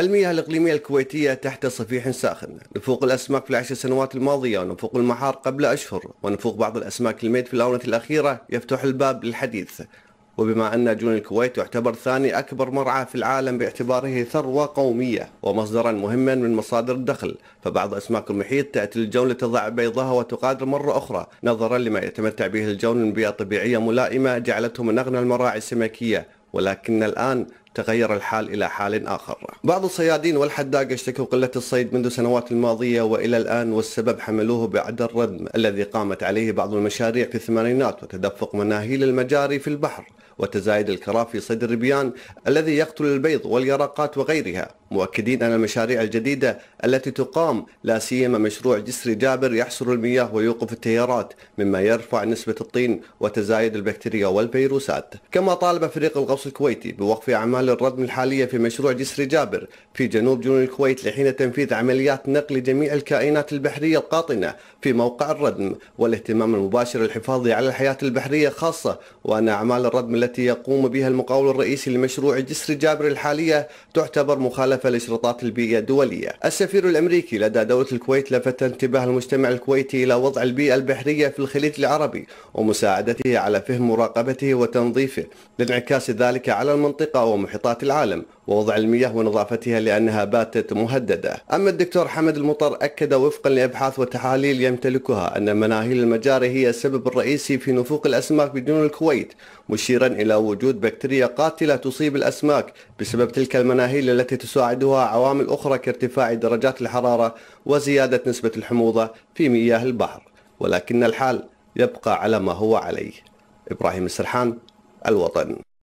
المياه الإقليمية الكويتية تحت صفيح ساخن نفوق الأسماك في العشر سنوات الماضية ونفوق المحار قبل أشهر ونفوق بعض الأسماك الميت في الآونة الأخيرة يفتح الباب للحديث وبما أن جون الكويت يعتبر ثاني أكبر مرعى في العالم باعتباره ثروة قومية ومصدرا مهما من مصادر الدخل فبعض أسماك المحيط تأتي للجون لتضع بيضها وتقادر مرة أخرى نظرا لما يتمتع به الجون من بيئة طبيعية ملائمة جعلته من أغنى المراعي السمكية ولكن الآن تغير الحال إلى حال آخر بعض الصيادين والحداقة اشتكوا قلة الصيد منذ سنوات الماضية وإلى الآن والسبب حملوه بعد الردم الذي قامت عليه بعض المشاريع في الثمانينات وتدفق مناهيل المجاري في البحر وتزايد الكراء في صيد الربيان الذي يقتل البيض واليرقات وغيرها مؤكدين أن المشاريع الجديدة التي تقام لا سيما مشروع جسر جابر يحصر المياه ويوقف التيارات مما يرفع نسبة الطين وتزايد البكتيريا والفيروسات كما طالب فريق الغوص الكويتي بوقف أعمال الردم الحالية في مشروع جسر جابر في جنوب جنوب الكويت لحين تنفيذ عمليات نقل جميع الكائنات البحرية القاطنة في موقع الردم والاهتمام المباشر للحفاظ على الحياة البحرية خاصة وأن أعمال الردم التي التي يقوم بها المقاول الرئيسي لمشروع جسر جابر الحالية تعتبر مخالفة لشرطات البيئة الدولية السفير الأمريكي لدى دولة الكويت لفت انتباه المجتمع الكويتي إلى وضع البيئة البحرية في الخليج العربي ومساعدته على فهم مراقبته وتنظيفه لانعكاس ذلك على المنطقة ومحيطات العالم ووضع المياه ونظافتها لأنها باتت مهددة أما الدكتور حمد المطر أكد وفقا لأبحاث وتحاليل يمتلكها أن مناهيل المجاري هي السبب الرئيسي في نفوق الأسماك بدون الكويت مشيرا إلى وجود بكتيريا قاتلة تصيب الأسماك بسبب تلك المناهيل التي تساعدها عوامل أخرى كارتفاع درجات الحرارة وزيادة نسبة الحموضة في مياه البحر ولكن الحال يبقى على ما هو عليه إبراهيم السرحان الوطن